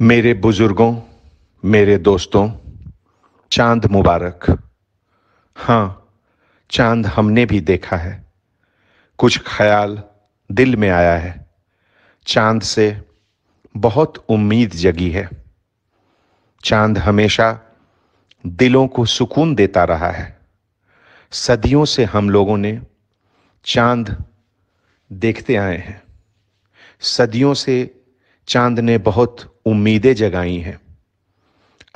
मेरे बुजुर्गों मेरे दोस्तों चांद मुबारक हाँ चांद हमने भी देखा है कुछ ख्याल दिल में आया है चांद से बहुत उम्मीद जगी है चांद हमेशा दिलों को सुकून देता रहा है सदियों से हम लोगों ने चांद देखते आए हैं सदियों से चांद ने बहुत उम्मीदें जगाई हैं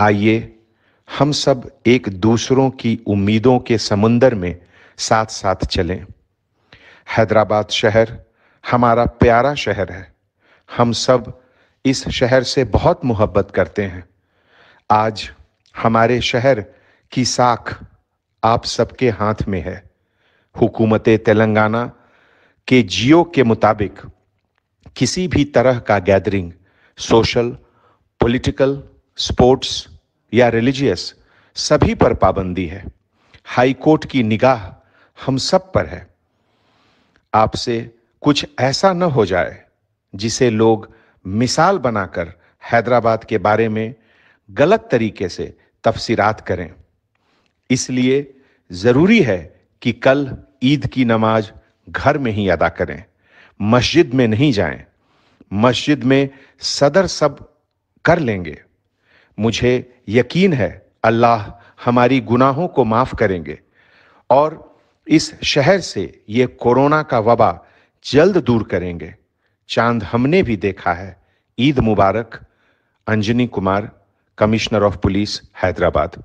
आइए हम सब एक दूसरों की उम्मीदों के समुंदर में साथ साथ चलें हैदराबाद शहर हमारा प्यारा शहर है हम सब इस शहर से बहुत मोहब्बत करते हैं आज हमारे शहर की साख आप सबके हाथ में है हुकूमत तेलंगाना के जियो के मुताबिक किसी भी तरह का गैदरिंग सोशल पॉलिटिकल स्पोर्ट्स या रिलीजियस सभी पर पाबंदी है हाई कोर्ट की निगाह हम सब पर है आपसे कुछ ऐसा न हो जाए जिसे लोग मिसाल बनाकर हैदराबाद के बारे में गलत तरीके से तफसीरात करें इसलिए ज़रूरी है कि कल ईद की नमाज घर में ही अदा करें मस्जिद में नहीं जाएं, मस्जिद में सदर सब कर लेंगे मुझे यकीन है अल्लाह हमारी गुनाहों को माफ़ करेंगे और इस शहर से ये कोरोना का वबा जल्द दूर करेंगे चांद हमने भी देखा है ईद मुबारक Anjani Kumar commissioner of police Hyderabad